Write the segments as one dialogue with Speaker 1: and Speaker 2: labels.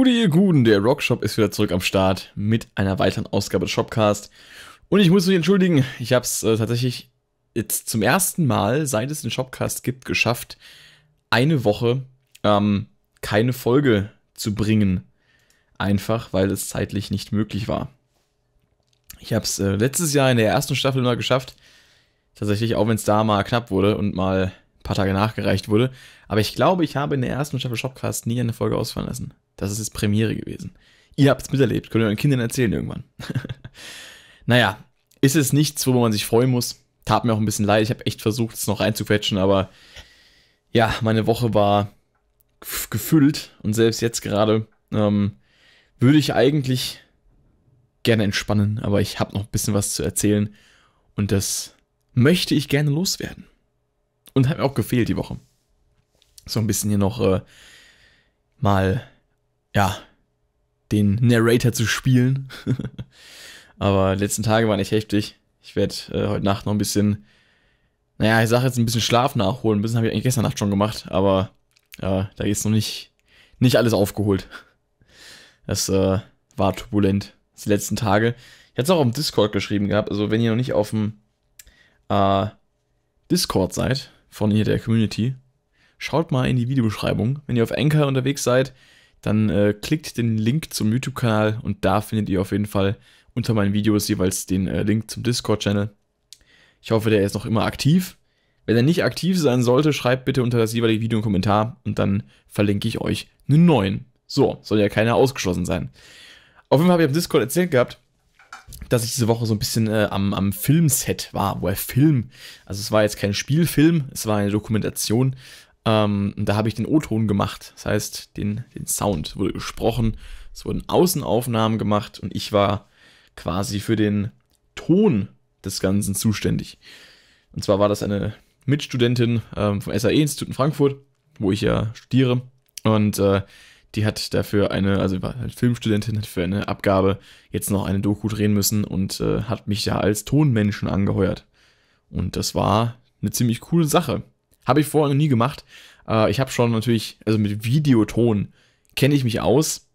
Speaker 1: Gute, ihr Guten, der Rockshop ist wieder zurück am Start mit einer weiteren Ausgabe des Shopcast. Und ich muss mich entschuldigen, ich habe es äh, tatsächlich jetzt zum ersten Mal, seit es den Shopcast gibt, geschafft, eine Woche ähm, keine Folge zu bringen. Einfach, weil es zeitlich nicht möglich war. Ich habe es äh, letztes Jahr in der ersten Staffel mal geschafft, tatsächlich, auch wenn es da mal knapp wurde und mal ein paar Tage nachgereicht wurde. Aber ich glaube, ich habe in der ersten Staffel Shopcast nie eine Folge ausfallen lassen. Das ist jetzt Premiere gewesen. Ihr habt es miterlebt, könnt ihr euren Kindern erzählen irgendwann. naja, ist es nichts, wo man sich freuen muss. Tat mir auch ein bisschen leid. Ich habe echt versucht, es noch reinzuquetschen, aber ja, meine Woche war gefüllt und selbst jetzt gerade ähm, würde ich eigentlich gerne entspannen, aber ich habe noch ein bisschen was zu erzählen und das möchte ich gerne loswerden. Und hat mir auch gefehlt die Woche. So ein bisschen hier noch äh, mal ja, den Narrator zu spielen. Aber die letzten Tage waren echt heftig. Ich werde äh, heute Nacht noch ein bisschen, naja, ich sage jetzt ein bisschen Schlaf nachholen. Ein bisschen habe ich eigentlich gestern Nacht schon gemacht, aber äh, da ist noch nicht, nicht alles aufgeholt. Das äh, war turbulent, die letzten Tage. Ich hatte es auch im Discord geschrieben gehabt. Also, wenn ihr noch nicht auf dem äh, Discord seid, von hier der Community, schaut mal in die Videobeschreibung. Wenn ihr auf Anchor unterwegs seid, dann äh, klickt den Link zum YouTube-Kanal und da findet ihr auf jeden Fall unter meinen Videos jeweils den äh, Link zum Discord-Channel. Ich hoffe, der ist noch immer aktiv. Wenn er nicht aktiv sein sollte, schreibt bitte unter das jeweilige Video einen Kommentar und dann verlinke ich euch einen neuen. So, soll ja keiner ausgeschlossen sein. Auf jeden Fall habe ich im Discord erzählt gehabt, dass ich diese Woche so ein bisschen äh, am, am Filmset war, wo er Film, also es war jetzt kein Spielfilm, es war eine Dokumentation ähm, und da habe ich den O-Ton gemacht, das heißt den, den Sound wurde gesprochen, es wurden Außenaufnahmen gemacht und ich war quasi für den Ton des Ganzen zuständig. Und zwar war das eine Mitstudentin ähm, vom SAE-Institut in Frankfurt, wo ich ja studiere. Und äh, die hat dafür eine, also war halt Filmstudentin, hat für eine Abgabe jetzt noch eine Doku drehen müssen und äh, hat mich ja als Tonmenschen angeheuert. Und das war eine ziemlich coole Sache. Habe ich vorher noch nie gemacht. Äh, ich habe schon natürlich, also mit Videoton kenne ich mich aus.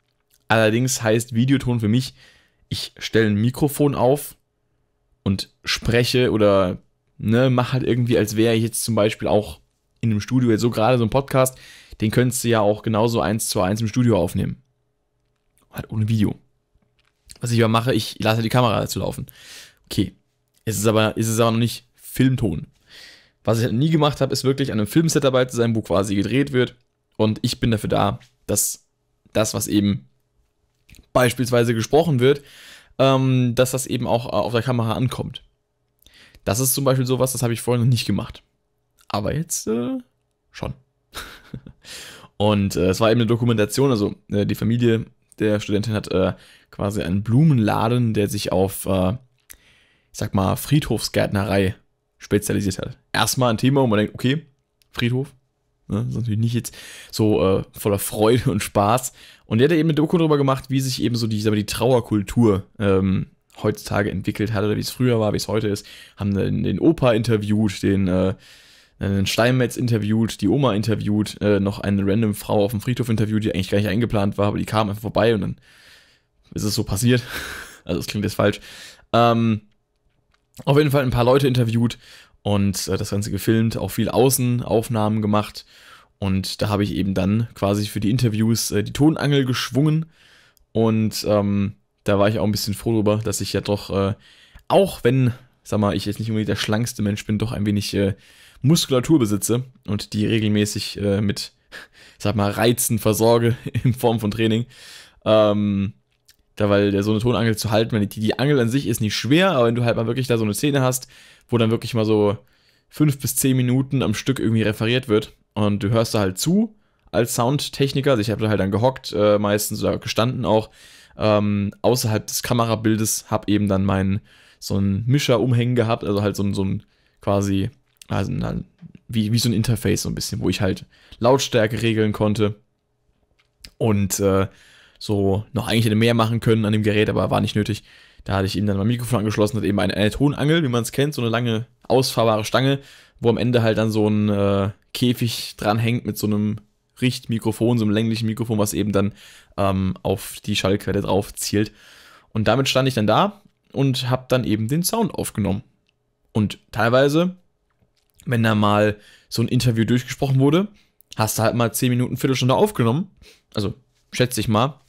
Speaker 1: Allerdings heißt Videoton für mich, ich stelle ein Mikrofon auf und spreche oder ne, mache halt irgendwie, als wäre ich jetzt zum Beispiel auch in einem Studio, jetzt so gerade so ein Podcast, den könntest du ja auch genauso eins zu eins im Studio aufnehmen. Halt ohne Video. Was ich aber mache, ich lasse die Kamera dazu laufen. Okay. Es ist aber, es ist aber noch nicht Filmton. Was ich halt nie gemacht habe, ist wirklich an einem Filmset dabei zu sein, wo quasi gedreht wird. Und ich bin dafür da, dass das, was eben beispielsweise gesprochen wird, ähm, dass das eben auch äh, auf der Kamera ankommt. Das ist zum Beispiel sowas, das habe ich vorher noch nicht gemacht. Aber jetzt äh, schon. Und äh, es war eben eine Dokumentation, also äh, die Familie der Studentin hat äh, quasi einen Blumenladen, der sich auf, äh, ich sag mal, Friedhofsgärtnerei spezialisiert hat. Erstmal ein Thema, wo man denkt, okay, Friedhof. Ne? Das ist natürlich nicht jetzt so äh, voller Freude und Spaß. Und der hat eben eine Doku darüber gemacht, wie sich eben so die, die Trauerkultur ähm, heutzutage entwickelt hat oder wie es früher war, wie es heute ist. Haben den, den Opa interviewt, den, äh, den Steinmetz interviewt, die Oma interviewt, äh, noch eine random Frau auf dem Friedhof interviewt, die eigentlich gar nicht eingeplant war, aber die kam einfach vorbei und dann ist es so passiert. also es klingt jetzt falsch. Ähm, auf jeden Fall ein paar Leute interviewt und äh, das Ganze gefilmt, auch viel Außenaufnahmen gemacht. Und da habe ich eben dann quasi für die Interviews äh, die Tonangel geschwungen. Und ähm, da war ich auch ein bisschen froh darüber, dass ich ja doch, äh, auch wenn, sag mal, ich jetzt nicht unbedingt der schlankste Mensch bin, doch ein wenig äh, Muskulatur besitze und die regelmäßig äh, mit, sag mal, Reizen versorge in Form von Training. Ähm, da weil der so eine Tonangel zu halten, wenn die, die Angel an sich ist nicht schwer, aber wenn du halt mal wirklich da so eine Szene hast, wo dann wirklich mal so fünf bis zehn Minuten am Stück irgendwie referiert wird und du hörst da halt zu als Soundtechniker, also ich habe da halt dann gehockt, äh, meistens oder gestanden auch, ähm, außerhalb des Kamerabildes, habe eben dann meinen so einen Mischer umhängen gehabt, also halt so ein, so ein quasi, also ein, wie, wie so ein Interface so ein bisschen, wo ich halt Lautstärke regeln konnte und äh, so noch eigentlich hätte mehr machen können an dem Gerät, aber war nicht nötig. Da hatte ich ihm dann mein Mikrofon angeschlossen, hat eben eine, eine Tonangel, wie man es kennt, so eine lange ausfahrbare Stange, wo am Ende halt dann so ein äh, Käfig dran hängt mit so einem Richtmikrofon, so einem länglichen Mikrofon, was eben dann ähm, auf die Schallquelle drauf zielt. Und damit stand ich dann da und habe dann eben den Sound aufgenommen. Und teilweise, wenn da mal so ein Interview durchgesprochen wurde, hast du halt mal 10 Minuten, Viertelstunde aufgenommen. Also schätze ich mal,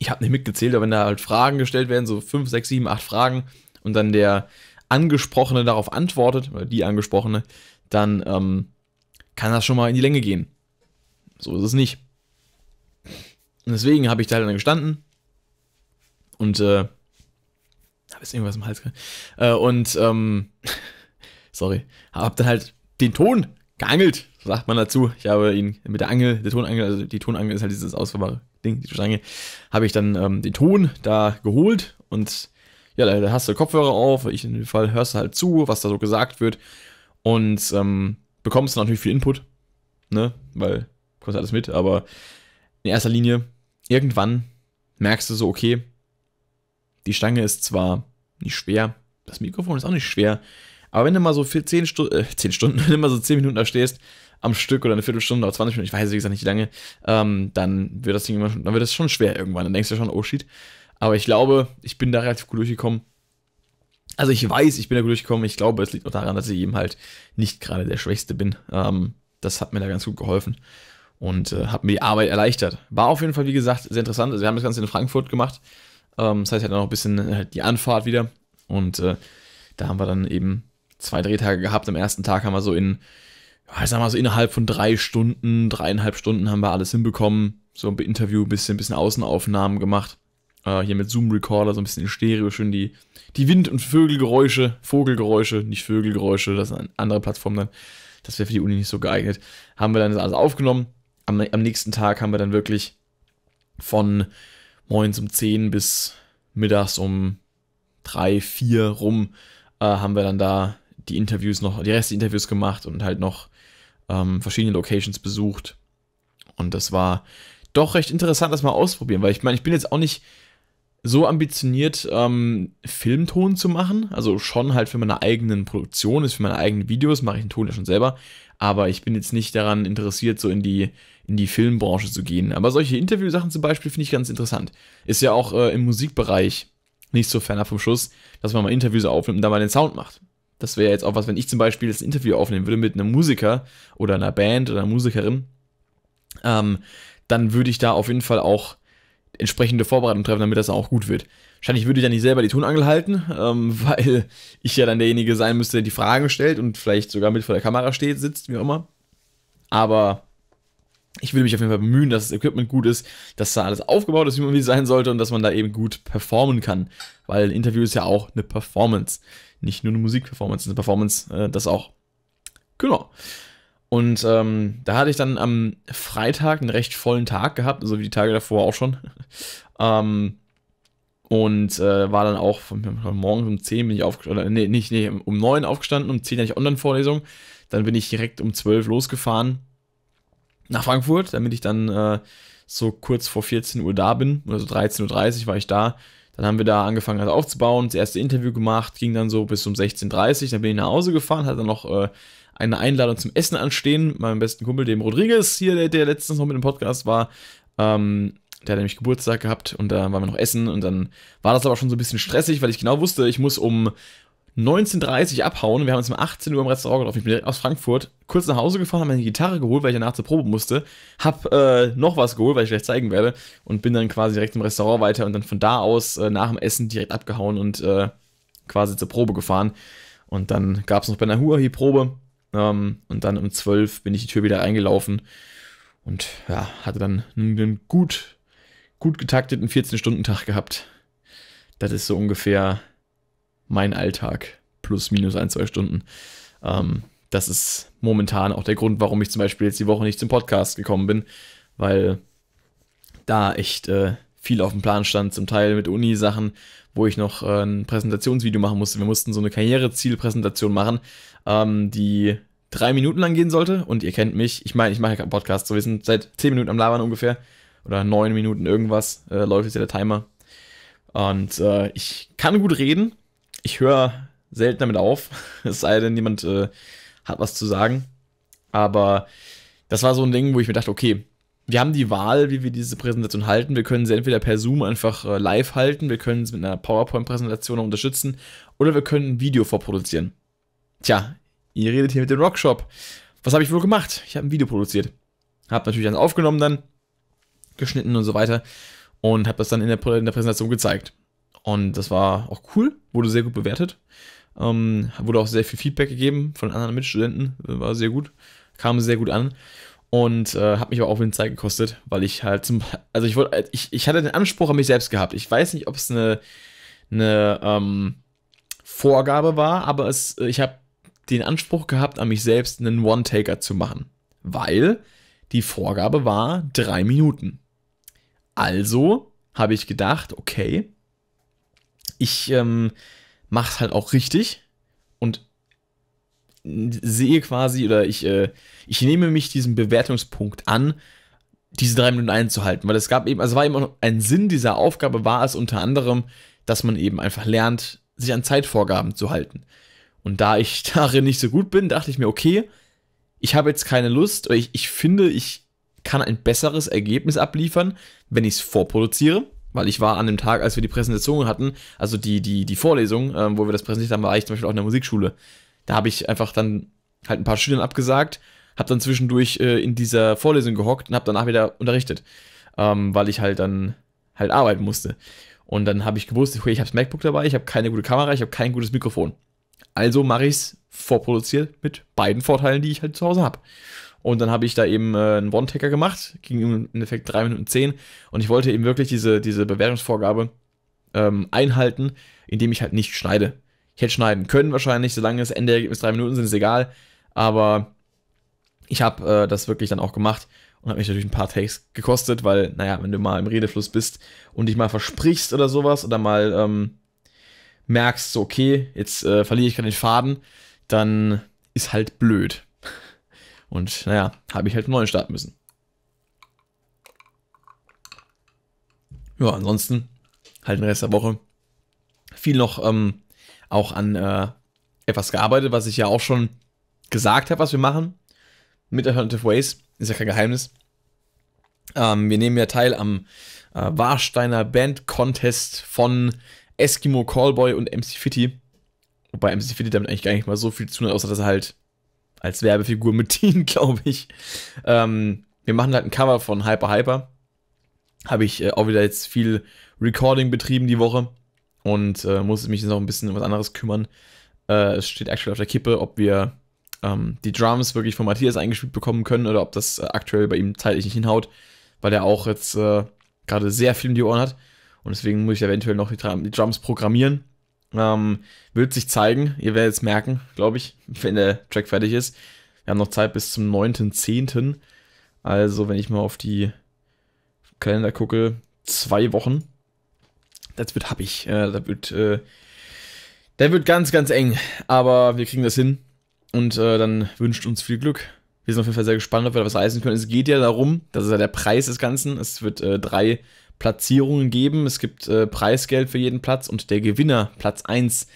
Speaker 1: ich habe nicht mitgezählt, aber wenn da halt Fragen gestellt werden, so fünf, sechs, sieben, acht Fragen und dann der Angesprochene darauf antwortet, oder die Angesprochene, dann ähm, kann das schon mal in die Länge gehen. So ist es nicht. Und deswegen habe ich da halt dann gestanden und äh, habe jetzt irgendwas im Hals äh, und ähm, sorry, habe dann halt den Ton geangelt, sagt man dazu. Ich habe ihn mit der Angel, der Tonangel, also die Tonangel ist halt dieses ausfahrbare Ding, die Stange, habe ich dann ähm, den Ton da geholt und ja, da, hast du Kopfhörer auf, ich in dem Fall hörst du halt zu, was da so gesagt wird und ähm, bekommst natürlich viel Input, ne, weil du kommst alles mit, aber in erster Linie irgendwann merkst du so, okay, die Stange ist zwar nicht schwer, das Mikrofon ist auch nicht schwer, aber wenn du mal so für 10, Stu äh, 10 Stunden, wenn du mal so 10 Minuten da stehst am Stück oder eine Viertelstunde oder 20 Minuten, ich weiß wie gesagt nicht wie lange, ähm, dann wird das Ding immer, dann wird das schon schwer irgendwann. Dann denkst du schon, oh shit. Aber ich glaube, ich bin da relativ gut durchgekommen. Also ich weiß, ich bin da gut durchgekommen. Ich glaube, es liegt auch daran, dass ich eben halt nicht gerade der Schwächste bin. Ähm, das hat mir da ganz gut geholfen und äh, hat mir die Arbeit erleichtert. War auf jeden Fall, wie gesagt, sehr interessant. Also wir haben das Ganze in Frankfurt gemacht. Ähm, das heißt, halt noch ein bisschen äh, die Anfahrt wieder. Und äh, da haben wir dann eben zwei Drehtage gehabt. Am ersten Tag haben wir so in, Ah, ich sag mal so innerhalb von drei Stunden, dreieinhalb Stunden haben wir alles hinbekommen. So ein Interview, ein bisschen, bisschen Außenaufnahmen gemacht. Äh, hier mit Zoom-Recorder, so ein bisschen in Stereo, schön die, die Wind- und Vögelgeräusche, Vogelgeräusche, nicht Vögelgeräusche, das sind andere Plattformen dann. Das wäre für die Uni nicht so geeignet. Haben wir dann das alles aufgenommen. Am, am nächsten Tag haben wir dann wirklich von morgens um 10 bis mittags um 3, 4 rum, äh, haben wir dann da die Interviews noch, die Interviews gemacht und halt noch ähm, verschiedene Locations besucht. Und das war doch recht interessant, das mal auszuprobieren, weil ich meine, ich bin jetzt auch nicht so ambitioniert, ähm, Filmton zu machen. Also schon halt für meine eigenen Produktionen, ist für meine eigenen Videos, mache ich den Ton ja schon selber. Aber ich bin jetzt nicht daran interessiert, so in die, in die Filmbranche zu gehen. Aber solche Interviewsachen zum Beispiel finde ich ganz interessant. Ist ja auch äh, im Musikbereich nicht so ferner vom Schuss, dass man mal Interviews aufnimmt und dann mal den Sound macht. Das wäre jetzt auch was, wenn ich zum Beispiel das Interview aufnehmen würde mit einem Musiker oder einer Band oder einer Musikerin, ähm, dann würde ich da auf jeden Fall auch entsprechende Vorbereitungen treffen, damit das auch gut wird. Wahrscheinlich würde ich dann nicht selber die Tonangel halten, ähm, weil ich ja dann derjenige sein müsste, der die Fragen stellt und vielleicht sogar mit vor der Kamera steht, sitzt, wie auch immer. Aber ich würde mich auf jeden Fall bemühen, dass das Equipment gut ist, dass da alles aufgebaut ist, wie man wie sein sollte und dass man da eben gut performen kann. Weil ein Interview ist ja auch eine Performance nicht nur eine Musikperformance, eine Performance, äh, das auch. Genau. Und ähm, da hatte ich dann am Freitag einen recht vollen Tag gehabt, so also wie die Tage davor auch schon. ähm, und äh, war dann auch von, von morgens um 10 bin ich aufgestanden, nee, nicht, nee, um 9 aufgestanden, um 10 hatte ich Online-Vorlesung. Dann bin ich direkt um 12 losgefahren nach Frankfurt, damit ich dann äh, so kurz vor 14 Uhr da bin, also 13.30 Uhr war ich da dann haben wir da angefangen, das also aufzubauen, das erste Interview gemacht, ging dann so bis um 16.30 Uhr, dann bin ich nach Hause gefahren, hatte dann noch äh, eine Einladung zum Essen anstehen, meinem besten Kumpel, dem Rodriguez hier, der, der letztens noch mit dem Podcast war, ähm, der hat nämlich Geburtstag gehabt und da waren wir noch essen und dann war das aber schon so ein bisschen stressig, weil ich genau wusste, ich muss um 19.30 Uhr abhauen. Wir haben uns um 18 Uhr im Restaurant getroffen. Ich bin direkt aus Frankfurt kurz nach Hause gefahren, habe meine Gitarre geholt, weil ich danach zur Probe musste. Hab äh, noch was geholt, weil ich gleich zeigen werde. Und bin dann quasi direkt im Restaurant weiter und dann von da aus äh, nach dem Essen direkt abgehauen und äh, quasi zur Probe gefahren. Und dann gab es noch bei einer huawei probe Ähm, und dann um 12 bin ich die Tür wieder eingelaufen. Und ja, hatte dann einen gut, gut getakteten 14-Stunden-Tag gehabt. Das ist so ungefähr mein Alltag. Plus, minus ein, zwei Stunden. Ähm, das ist momentan auch der Grund, warum ich zum Beispiel jetzt die Woche nicht zum Podcast gekommen bin, weil da echt äh, viel auf dem Plan stand, zum Teil mit Uni-Sachen, wo ich noch äh, ein Präsentationsvideo machen musste. Wir mussten so eine Karrierezielpräsentation machen, ähm, die drei Minuten lang gehen sollte. Und ihr kennt mich, ich meine, ich mache ja keinen Podcast, so wir sind seit zehn Minuten am Labern ungefähr oder neun Minuten irgendwas, äh, läuft jetzt ja der Timer. Und äh, ich kann gut reden, ich höre selten damit auf, es sei denn, jemand äh, hat was zu sagen. Aber das war so ein Ding, wo ich mir dachte, okay, wir haben die Wahl, wie wir diese Präsentation halten. Wir können sie entweder per Zoom einfach äh, live halten, wir können sie mit einer PowerPoint-Präsentation unterstützen oder wir können ein Video vorproduzieren. Tja, ihr redet hier mit dem Rockshop. Was habe ich wohl gemacht? Ich habe ein Video produziert. Habe natürlich eins aufgenommen dann, geschnitten und so weiter und habe das dann in der, in der Präsentation gezeigt. Und das war auch cool, wurde sehr gut bewertet. Ähm, wurde auch sehr viel Feedback gegeben von anderen Mitstudenten, war sehr gut, kam sehr gut an und äh, hat mich aber auch wenig Zeit gekostet, weil ich halt zum, also ich wollte, ich, ich hatte den Anspruch an mich selbst gehabt. Ich weiß nicht, ob es eine, eine ähm, Vorgabe war, aber es, äh, ich habe den Anspruch gehabt, an mich selbst einen One-Taker zu machen, weil die Vorgabe war drei Minuten. Also habe ich gedacht, okay, ich ähm, mache es halt auch richtig und sehe quasi oder ich, äh, ich nehme mich diesem Bewertungspunkt an, diese drei Minuten einzuhalten, weil es gab eben, also war eben ein Sinn dieser Aufgabe, war es unter anderem, dass man eben einfach lernt, sich an Zeitvorgaben zu halten. Und da ich darin nicht so gut bin, dachte ich mir, okay, ich habe jetzt keine Lust, oder ich, ich finde, ich kann ein besseres Ergebnis abliefern, wenn ich es vorproduziere weil ich war an dem Tag, als wir die Präsentation hatten, also die, die, die Vorlesung, ähm, wo wir das präsentiert haben, war ich zum Beispiel auch in der Musikschule. Da habe ich einfach dann halt ein paar Schülern abgesagt, habe dann zwischendurch äh, in dieser Vorlesung gehockt und habe danach wieder unterrichtet, ähm, weil ich halt dann halt arbeiten musste. Und dann habe ich gewusst, okay, ich habe das MacBook dabei, ich habe keine gute Kamera, ich habe kein gutes Mikrofon. Also mache ich es vorproduziert mit beiden Vorteilen, die ich halt zu Hause habe. Und dann habe ich da eben äh, einen One-Tacker gemacht, ging im Endeffekt 3 Minuten 10. Und ich wollte eben wirklich diese, diese Bewertungsvorgabe ähm, einhalten, indem ich halt nicht schneide. Ich hätte schneiden können wahrscheinlich, solange das Endergebnis 3 Minuten sind, ist egal. Aber ich habe äh, das wirklich dann auch gemacht und hat mich natürlich ein paar Takes gekostet, weil, naja, wenn du mal im Redefluss bist und dich mal versprichst oder sowas oder mal ähm, merkst, so, okay, jetzt äh, verliere ich gerade den Faden, dann ist halt blöd. Und naja, habe ich halt einen neuen starten müssen. Ja, ansonsten halt den Rest der Woche viel noch ähm, auch an äh, etwas gearbeitet, was ich ja auch schon gesagt habe, was wir machen mit Alternative Ways. Ist ja kein Geheimnis. Ähm, wir nehmen ja teil am äh, Warsteiner Band Contest von Eskimo Callboy und MC Fitty. Wobei MC Fitty damit eigentlich gar nicht mal so viel zu tun hat, außer dass er halt als Werbefigur mit Teen, glaube ich. Ähm, wir machen halt ein Cover von Hyper Hyper. Habe ich äh, auch wieder jetzt viel Recording betrieben die Woche und äh, muss mich jetzt noch ein bisschen um was anderes kümmern. Äh, es steht aktuell auf der Kippe, ob wir ähm, die Drums wirklich von Matthias eingespielt bekommen können oder ob das äh, aktuell bei ihm zeitlich nicht hinhaut, weil er auch jetzt äh, gerade sehr viel um die Ohren hat. Und deswegen muss ich eventuell noch die, die Drums programmieren. Ähm, wird sich zeigen. Ihr werdet es merken, glaube ich, wenn der Track fertig ist. Wir haben noch Zeit bis zum 9.10. Also, wenn ich mal auf die Kalender gucke, zwei Wochen. Das wird happig. Äh, das wird, äh, der wird ganz, ganz eng. Aber wir kriegen das hin. Und äh, dann wünscht uns viel Glück. Wir sind auf jeden Fall sehr gespannt, ob wir da was leisten können. Es geht ja darum, das ist ja der Preis des Ganzen. Es wird äh, drei Platzierungen geben. Es gibt äh, Preisgeld für jeden Platz und der Gewinner, Platz 1,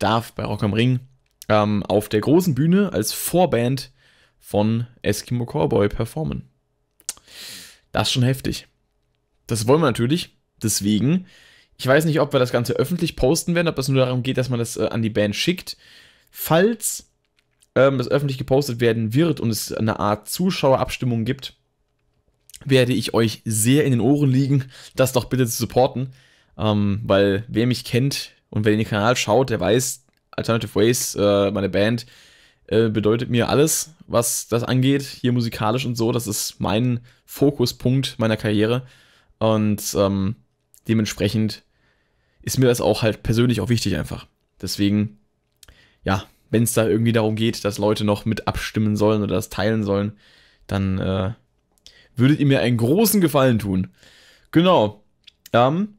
Speaker 1: darf bei Rock am Ring ähm, auf der großen Bühne als Vorband von Eskimo Cowboy performen. Das ist schon heftig. Das wollen wir natürlich. Deswegen, ich weiß nicht, ob wir das Ganze öffentlich posten werden, ob es nur darum geht, dass man das äh, an die Band schickt. Falls ähm, das öffentlich gepostet werden wird und es eine Art Zuschauerabstimmung gibt, werde ich euch sehr in den Ohren liegen, das doch bitte zu supporten. Ähm, weil wer mich kennt und wer den Kanal schaut, der weiß, Alternative Ways, äh, meine Band, äh, bedeutet mir alles, was das angeht, hier musikalisch und so. Das ist mein Fokuspunkt meiner Karriere. Und ähm, dementsprechend ist mir das auch halt persönlich auch wichtig einfach. Deswegen, ja, wenn es da irgendwie darum geht, dass Leute noch mit abstimmen sollen oder das teilen sollen, dann äh, würdet ihr mir einen großen Gefallen tun. Genau. Ähm,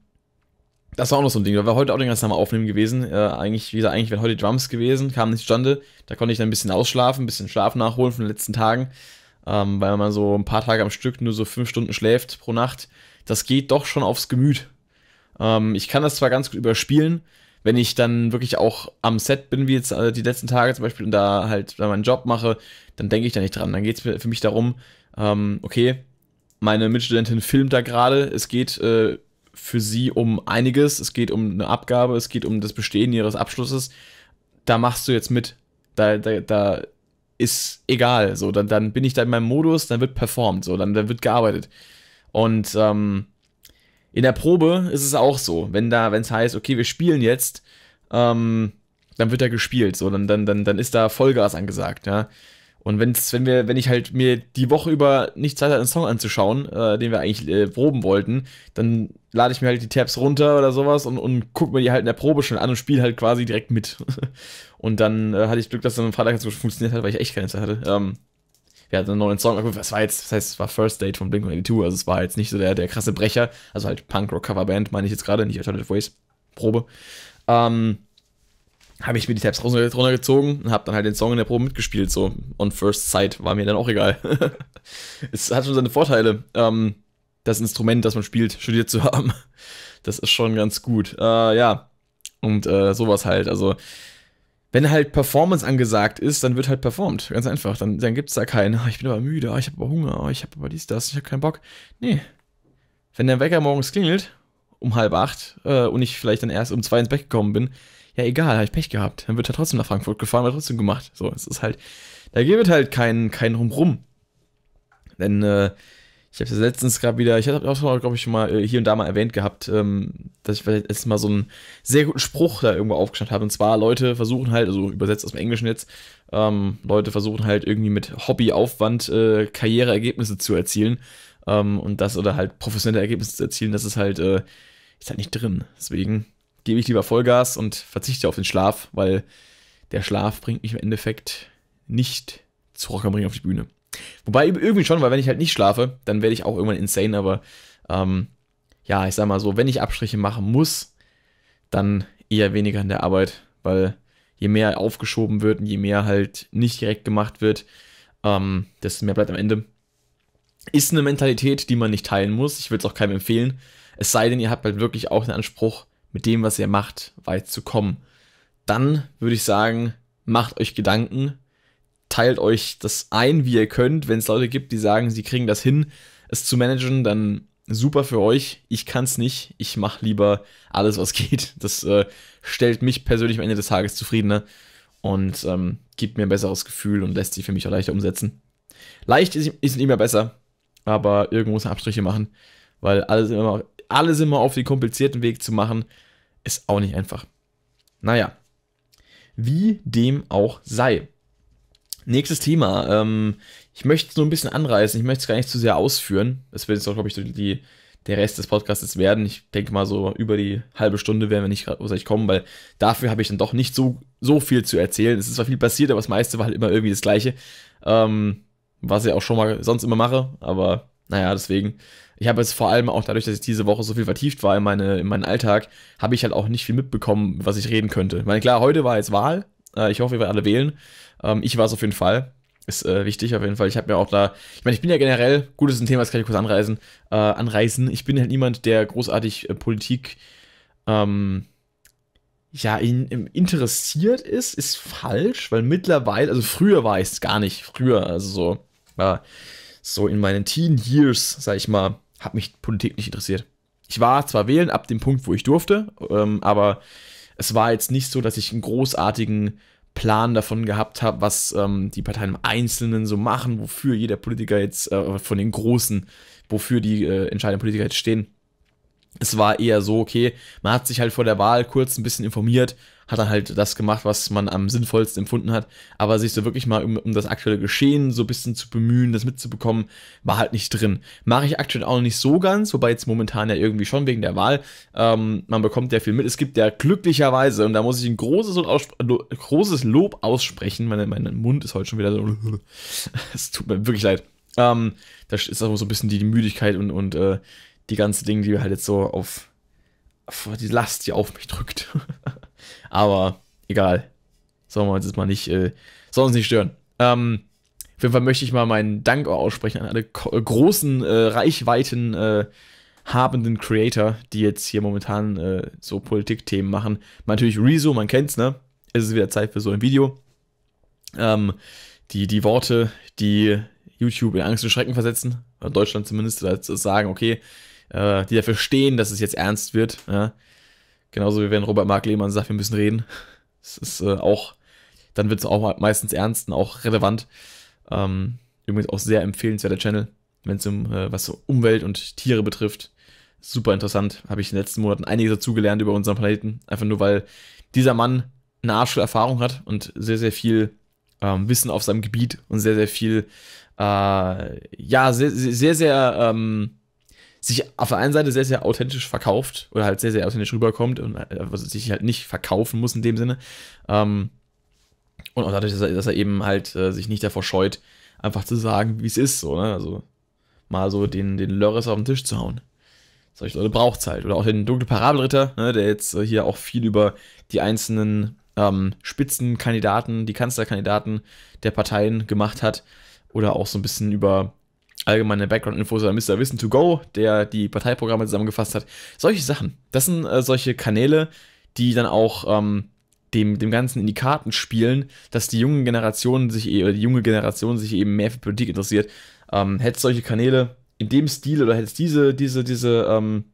Speaker 1: das war auch noch so ein Ding. Da war heute auch den ganzen Tag mal aufnehmen gewesen. Äh, eigentlich, wie gesagt, eigentlich wären heute die Drums gewesen, kam nicht zustande. Da konnte ich dann ein bisschen ausschlafen, ein bisschen Schlaf nachholen von den letzten Tagen. Ähm, weil man so ein paar Tage am Stück nur so fünf Stunden schläft pro Nacht. Das geht doch schon aufs Gemüt. Ähm, ich kann das zwar ganz gut überspielen, wenn ich dann wirklich auch am Set bin, wie jetzt äh, die letzten Tage zum Beispiel, und da halt da meinen Job mache, dann denke ich da nicht dran. Dann geht es für mich darum, ähm, okay, meine Mitstudentin filmt da gerade. Es geht äh, für sie um einiges. Es geht um eine Abgabe, es geht um das Bestehen ihres Abschlusses. Da machst du jetzt mit. Da, da, da ist egal. So, dann, dann bin ich da in meinem Modus, dann wird performt, so, dann, dann wird gearbeitet. Und ähm, in der Probe ist es auch so, wenn da, wenn es heißt, okay, wir spielen jetzt, ähm, dann wird da gespielt, so, dann, dann, dann, dann ist da Vollgas angesagt, ja. Und wenn's, wenn wir, wenn ich halt mir die Woche über nicht Zeit hatte, einen Song anzuschauen, äh, den wir eigentlich äh, proben wollten, dann lade ich mir halt die Tabs runter oder sowas und, und gucke mir die halt in der Probe schon an und spiele halt quasi direkt mit. und dann äh, hatte ich Glück, dass dann am Freitag ganz gut funktioniert hat, weil ich echt keine Zeit hatte. Ähm, wir hatten einen neuen Song, aber das war jetzt, das heißt, es war First Date von Blink-182, also es war jetzt nicht so der, der krasse Brecher, also halt Punk-Rock-Coverband, meine ich jetzt gerade, nicht Alternative Ways, Probe. Ähm, habe ich mir die Tabs runtergezogen und habe dann halt den Song in der Probe mitgespielt. So, on first sight war mir dann auch egal. es hat schon seine Vorteile, ähm, das Instrument, das man spielt, studiert zu haben. Das ist schon ganz gut. Äh, ja, und äh, sowas halt. Also, wenn halt Performance angesagt ist, dann wird halt performt. Ganz einfach. Dann, dann gibt es da keinen, ah, ich bin aber müde, ah, ich habe aber Hunger, ah, ich habe aber dies, das, ich habe keinen Bock. Nee. Wenn der Wecker morgens klingelt, um halb acht, äh, und ich vielleicht dann erst um zwei ins Bett gekommen bin, ja egal, habe ich Pech gehabt. Dann wird er trotzdem nach Frankfurt gefahren, wird trotzdem gemacht. So, es ist halt, da gibt es halt keinen kein Rumrum. Denn äh, ich habe es letztens gerade wieder, ich habe auch, schon, glaube ich, schon mal äh, hier und da mal erwähnt gehabt, ähm, dass ich vielleicht letztes Mal so einen sehr guten Spruch da irgendwo aufgeschnappt habe. Und zwar, Leute versuchen halt, also übersetzt aus dem Englischen jetzt, ähm, Leute versuchen halt irgendwie mit Hobbyaufwand äh, Karriereergebnisse zu erzielen. Ähm, und das oder halt professionelle Ergebnisse zu erzielen, das ist halt, äh, ist halt nicht drin. Deswegen gebe ich lieber Vollgas und verzichte auf den Schlaf, weil der Schlaf bringt mich im Endeffekt nicht zu Rock am Ring auf die Bühne. Wobei irgendwie schon, weil wenn ich halt nicht schlafe, dann werde ich auch irgendwann insane, aber ähm, ja, ich sag mal so, wenn ich Abstriche machen muss, dann eher weniger in der Arbeit, weil je mehr aufgeschoben wird und je mehr halt nicht direkt gemacht wird, ähm, desto mehr bleibt am Ende. Ist eine Mentalität, die man nicht teilen muss. Ich würde es auch keinem empfehlen. Es sei denn, ihr habt halt wirklich auch den Anspruch, mit dem, was ihr macht, weit zu kommen. Dann würde ich sagen, macht euch Gedanken, teilt euch das ein, wie ihr könnt. Wenn es Leute gibt, die sagen, sie kriegen das hin, es zu managen, dann super für euch. Ich kann es nicht. Ich mache lieber alles, was geht. Das äh, stellt mich persönlich am Ende des Tages zufriedener und ähm, gibt mir ein besseres Gefühl und lässt sich für mich auch leichter umsetzen. Leicht ist, ist immer besser, aber irgendwo muss man Abstriche machen, weil alles immer, alles immer auf den komplizierten Weg zu machen, ist auch nicht einfach. Naja, wie dem auch sei. Nächstes Thema. Ähm, ich möchte es nur ein bisschen anreißen. Ich möchte es gar nicht zu sehr ausführen. Das wird jetzt auch, glaube ich, die, der Rest des Podcasts werden. Ich denke mal, so über die halbe Stunde werden wir nicht großartig kommen, weil dafür habe ich dann doch nicht so, so viel zu erzählen. Es ist zwar viel passiert, aber das meiste war halt immer irgendwie das Gleiche. Ähm, was ich auch schon mal sonst immer mache, aber naja, deswegen. Ich habe jetzt vor allem auch dadurch, dass ich diese Woche so viel vertieft war in, meine, in meinen Alltag, habe ich halt auch nicht viel mitbekommen, was ich reden könnte. Ich meine, klar, heute war jetzt Wahl. Äh, ich hoffe, wir werden alle wählen. Ähm, ich war es auf jeden Fall. Ist äh, wichtig auf jeden Fall. Ich habe mir auch da, ich meine, ich bin ja generell, gut, das ist ein Thema, das kann ich kurz anreisen, Äh, anreißen. Ich bin halt niemand, der großartig äh, Politik ähm, ja, in, interessiert ist, ist falsch, weil mittlerweile, also früher war ich es gar nicht, früher, also so, ja, so in meinen Teen Years, sag ich mal, hat mich Politik nicht interessiert. Ich war zwar wählen ab dem Punkt, wo ich durfte, ähm, aber es war jetzt nicht so, dass ich einen großartigen Plan davon gehabt habe, was ähm, die Parteien im Einzelnen so machen, wofür jeder Politiker jetzt, äh, von den Großen, wofür die äh, entscheidenden Politiker jetzt stehen es war eher so, okay, man hat sich halt vor der Wahl kurz ein bisschen informiert, hat dann halt das gemacht, was man am sinnvollsten empfunden hat, aber sich so wirklich mal um, um das aktuelle Geschehen so ein bisschen zu bemühen, das mitzubekommen, war halt nicht drin. Mache ich aktuell auch noch nicht so ganz, wobei jetzt momentan ja irgendwie schon wegen der Wahl, ähm, man bekommt ja viel mit. Es gibt ja glücklicherweise, und da muss ich ein großes, lo großes Lob aussprechen, mein, mein Mund ist heute schon wieder so, es tut mir wirklich leid. Ähm, das ist auch so ein bisschen die, die Müdigkeit und, und äh, die ganzen Dinge, die halt jetzt so auf, auf die Last, die auf mich drückt. Aber egal. Sollen wir uns jetzt mal nicht, äh, sollen uns nicht stören. Ähm, auf jeden Fall möchte ich mal meinen Dank aussprechen an alle äh, großen, äh, Reichweiten äh, habenden Creator, die jetzt hier momentan äh, so Politikthemen machen. Natürlich Rezo, man kennt's, ne? Es ist wieder Zeit für so ein Video. Ähm, die, die Worte, die YouTube in Angst und Schrecken versetzen, oder Deutschland zumindest, also sagen, okay, äh, die dafür stehen, dass es jetzt ernst wird. Ja? Genauso wie wenn Robert Mark Lehmann sagt, wir müssen reden. Das ist äh, auch, dann wird es auch meistens ernst und auch relevant. Ähm, übrigens auch sehr empfehlenswerter Channel, wenn es um äh, was so Umwelt und Tiere betrifft. Super interessant. Habe ich in den letzten Monaten einiges dazugelernt über unseren Planeten. Einfach nur, weil dieser Mann eine Arschvoll Erfahrung hat und sehr, sehr viel ähm, Wissen auf seinem Gebiet und sehr, sehr viel, äh, ja, sehr, sehr, sehr, sehr ähm, sich auf der einen Seite sehr, sehr authentisch verkauft oder halt sehr, sehr authentisch rüberkommt und also sich halt nicht verkaufen muss in dem Sinne. Ähm, und auch dadurch, dass er, dass er eben halt äh, sich nicht davor scheut, einfach zu sagen, wie es ist, so, ne? Also mal so den, den Lörres auf den Tisch zu hauen. Solche Leute braucht es halt. Oder auch den dunklen Parabelritter, ne, der jetzt äh, hier auch viel über die einzelnen ähm, Spitzenkandidaten, die Kanzlerkandidaten der Parteien gemacht hat. Oder auch so ein bisschen über allgemeine Background-Infos oder Mr. Wissen to Go, der die Parteiprogramme zusammengefasst hat. Solche Sachen. Das sind äh, solche Kanäle, die dann auch ähm, dem, dem Ganzen in die Karten spielen, dass die jungen Generationen sich e-, oder die junge Generation sich eben mehr für Politik interessiert. Ähm, hätte solche Kanäle in dem Stil oder hätte diese, diese, diese ähm,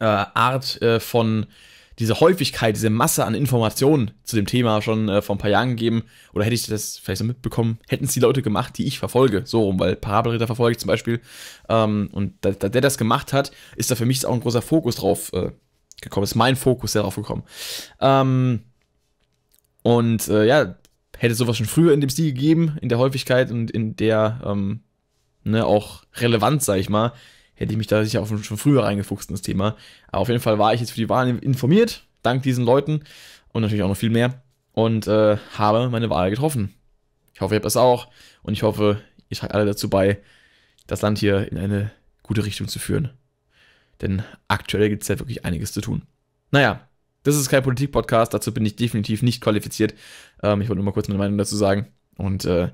Speaker 1: äh, Art äh, von diese Häufigkeit, diese Masse an Informationen zu dem Thema schon äh, vor ein paar Jahren gegeben. Oder hätte ich das vielleicht so mitbekommen, hätten es die Leute gemacht, die ich verfolge. So rum, weil Parabelritter verfolge ich zum Beispiel. Ähm, und da, da, der das gemacht hat, ist da für mich auch ein großer Fokus drauf äh, gekommen. Ist mein Fokus darauf gekommen. Ähm, und äh, ja, hätte sowas schon früher in dem Stil gegeben, in der Häufigkeit und in der ähm, ne, auch Relevanz, sag ich mal, hätte ich mich da sicher auch schon früher reingefuchst in das Thema. Aber auf jeden Fall war ich jetzt für die Wahl informiert, dank diesen Leuten und natürlich auch noch viel mehr und äh, habe meine Wahl getroffen. Ich hoffe, ihr habt das auch und ich hoffe, ihr tragt alle dazu bei, das Land hier in eine gute Richtung zu führen. Denn aktuell gibt es ja wirklich einiges zu tun. Naja, das ist kein Politik-Podcast, dazu bin ich definitiv nicht qualifiziert. Ähm, ich wollte nur mal kurz meine Meinung dazu sagen und äh,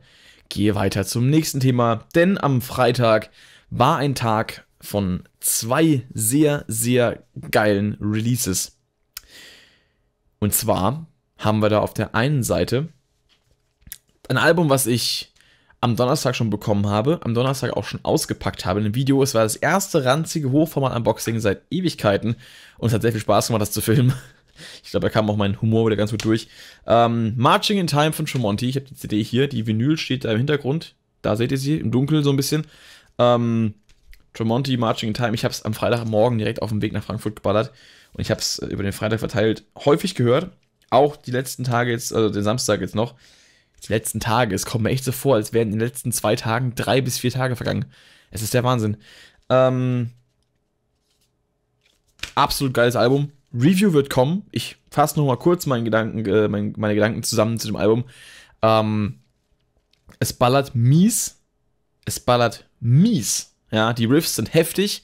Speaker 1: gehe weiter zum nächsten Thema. Denn am Freitag war ein Tag, von zwei sehr, sehr geilen Releases. Und zwar haben wir da auf der einen Seite ein Album, was ich am Donnerstag schon bekommen habe, am Donnerstag auch schon ausgepackt habe in einem Video. Es war das erste ranzige Hochformat-Unboxing seit Ewigkeiten und es hat sehr viel Spaß gemacht, das zu filmen. Ich glaube, da kam auch mein Humor wieder ganz gut durch. Ähm, Marching in Time von Tremonti. Ich habe die CD hier. Die Vinyl steht da im Hintergrund. Da seht ihr sie, im Dunkeln so ein bisschen. Ähm, Tremonti, Marching in Time. Ich habe es am Freitagmorgen direkt auf dem Weg nach Frankfurt geballert und ich habe es äh, über den Freitag verteilt häufig gehört. Auch die letzten Tage jetzt, also den Samstag jetzt noch. Die letzten Tage, es kommt mir echt so vor, als wären in den letzten zwei Tagen drei bis vier Tage vergangen. Es ist der Wahnsinn. Ähm, absolut geiles Album. Review wird kommen. Ich fasse noch mal kurz meinen Gedanken, äh, mein, meine Gedanken zusammen zu dem Album. Ähm, es ballert mies. Es ballert mies. Ja, die Riffs sind heftig,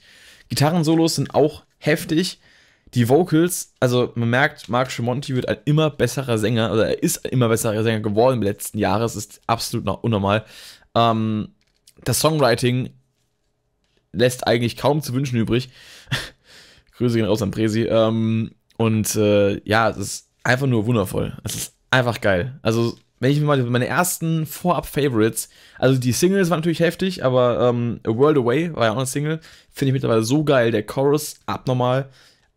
Speaker 1: Gitarrensolos sind auch heftig. Die Vocals, also man merkt, Mark Tremonti wird ein immer besserer Sänger, also er ist ein immer besserer Sänger geworden im letzten Jahr, es ist absolut noch unnormal. Ähm, das Songwriting lässt eigentlich kaum zu wünschen übrig. Grüße gehen raus an Presi. Ähm, und äh, ja, es ist einfach nur wundervoll. Es ist einfach geil. Also wenn ich mir mal meine ersten Vorab-Favorites, also die Singles waren natürlich heftig, aber ähm, A World Away war ja auch eine Single, finde ich mittlerweile so geil. Der Chorus, abnormal.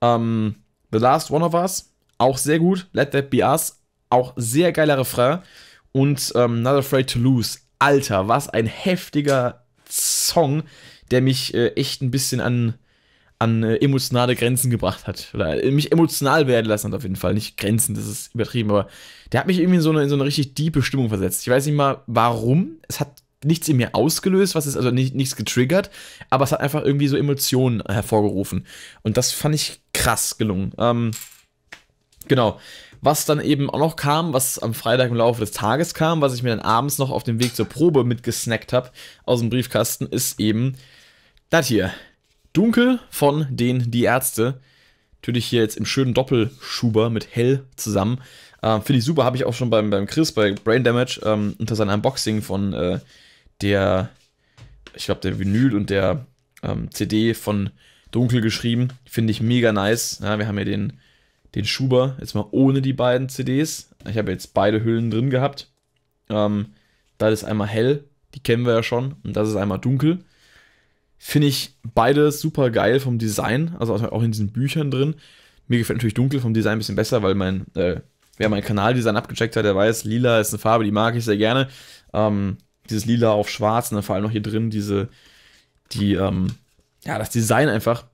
Speaker 1: Ähm, The Last One of Us, auch sehr gut. Let That Be Us, auch sehr geiler Refrain. Und ähm, Not Afraid to Lose, Alter, was ein heftiger Song, der mich äh, echt ein bisschen an an äh, emotionale Grenzen gebracht hat. Oder äh, mich emotional werden lassen hat auf jeden Fall. Nicht Grenzen, das ist übertrieben, aber der hat mich irgendwie in so eine, in so eine richtig tiefe Stimmung versetzt. Ich weiß nicht mal warum. Es hat nichts in mir ausgelöst, was ist also nicht, nichts getriggert, aber es hat einfach irgendwie so Emotionen hervorgerufen. Und das fand ich krass gelungen. Ähm, genau. Was dann eben auch noch kam, was am Freitag im Laufe des Tages kam, was ich mir dann abends noch auf dem Weg zur Probe mitgesnackt habe aus dem Briefkasten, ist eben das hier. Dunkel von den Die Ärzte. Natürlich hier jetzt im schönen Doppelschuber mit Hell zusammen. Ähm, Finde ich super, habe ich auch schon beim, beim Chris, bei Brain Damage, ähm, unter seinem Unboxing von äh, der, ich glaube, der Vinyl und der ähm, CD von Dunkel geschrieben. Finde ich mega nice. Ja, wir haben hier den, den Schuber, jetzt mal ohne die beiden CDs. Ich habe jetzt beide Hüllen drin gehabt. Ähm, da ist einmal hell, die kennen wir ja schon, und das ist einmal dunkel. Finde ich beide super geil vom Design, also auch in diesen Büchern drin. Mir gefällt natürlich dunkel vom Design ein bisschen besser, weil mein, äh, wer meinen Kanaldesign abgecheckt hat, der weiß, lila ist eine Farbe, die mag ich sehr gerne. Ähm, dieses lila auf schwarz und ne, dann vor allem noch hier drin diese, die, ähm, ja, das Design einfach,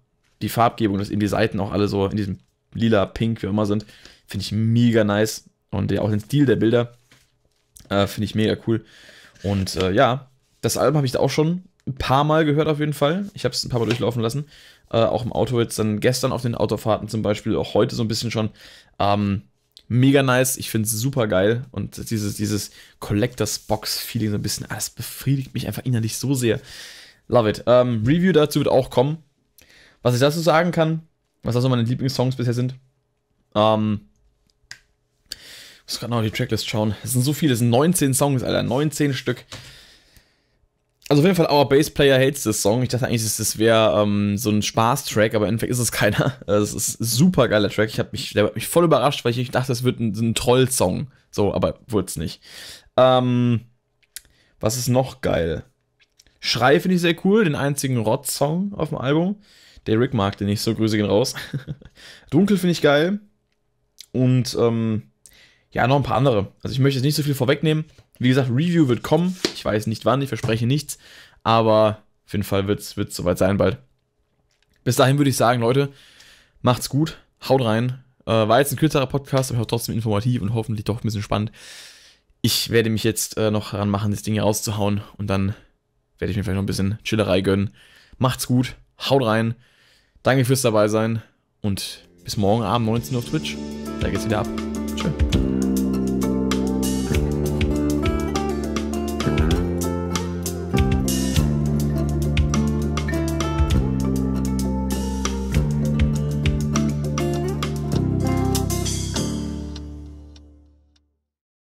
Speaker 1: die Farbgebung, dass eben die Seiten auch alle so in diesem lila, pink, wie immer sind, finde ich mega nice. Und ja, auch den Stil der Bilder äh, finde ich mega cool. Und äh, ja, das Album habe ich da auch schon ein paar Mal gehört auf jeden Fall. Ich habe es ein paar Mal durchlaufen lassen. Äh, auch im Auto jetzt dann gestern auf den Autofahrten zum Beispiel, auch heute so ein bisschen schon. Ähm, mega nice, ich finde es super geil und dieses, dieses Collectors Box Feeling so ein bisschen, ah, das befriedigt mich einfach innerlich so sehr. Love it. Ähm, Review dazu wird auch kommen. Was ich dazu sagen kann, was also meine Lieblingssongs bisher sind, ähm, muss gerade noch die Tracklist schauen. Es sind so viele, es sind 19 Songs, Alter, 19 Stück also auf jeden Fall Our Bass Player Hates This Song. Ich dachte eigentlich, das wäre ähm, so ein Spaß-Track, aber im Endeffekt ist es keiner. Es ist ein super geiler Track. Ich habe mich, der hat mich voll überrascht, weil ich dachte, es wird ein, ein Troll-Song. So, aber wurde es nicht. Ähm, was ist noch geil? Schrei finde ich sehr cool, den einzigen Rot-Song auf dem Album. Der Rick mag den nicht so, Grüße gehen raus. Dunkel finde ich geil. Und ähm, ja, noch ein paar andere. Also ich möchte jetzt nicht so viel vorwegnehmen. Wie gesagt, Review wird kommen. Ich weiß nicht wann, ich verspreche nichts. Aber auf jeden Fall wird es soweit sein bald. Bis dahin würde ich sagen, Leute, macht's gut, haut rein. Äh, war jetzt ein kürzerer Podcast, aber trotzdem informativ und hoffentlich doch ein bisschen spannend. Ich werde mich jetzt äh, noch daran machen, das Ding hier rauszuhauen und dann werde ich mir vielleicht noch ein bisschen Chillerei gönnen. Macht's gut, haut rein. Danke fürs dabei sein und bis morgen Abend 19 Uhr auf Twitch. Da geht's wieder ab.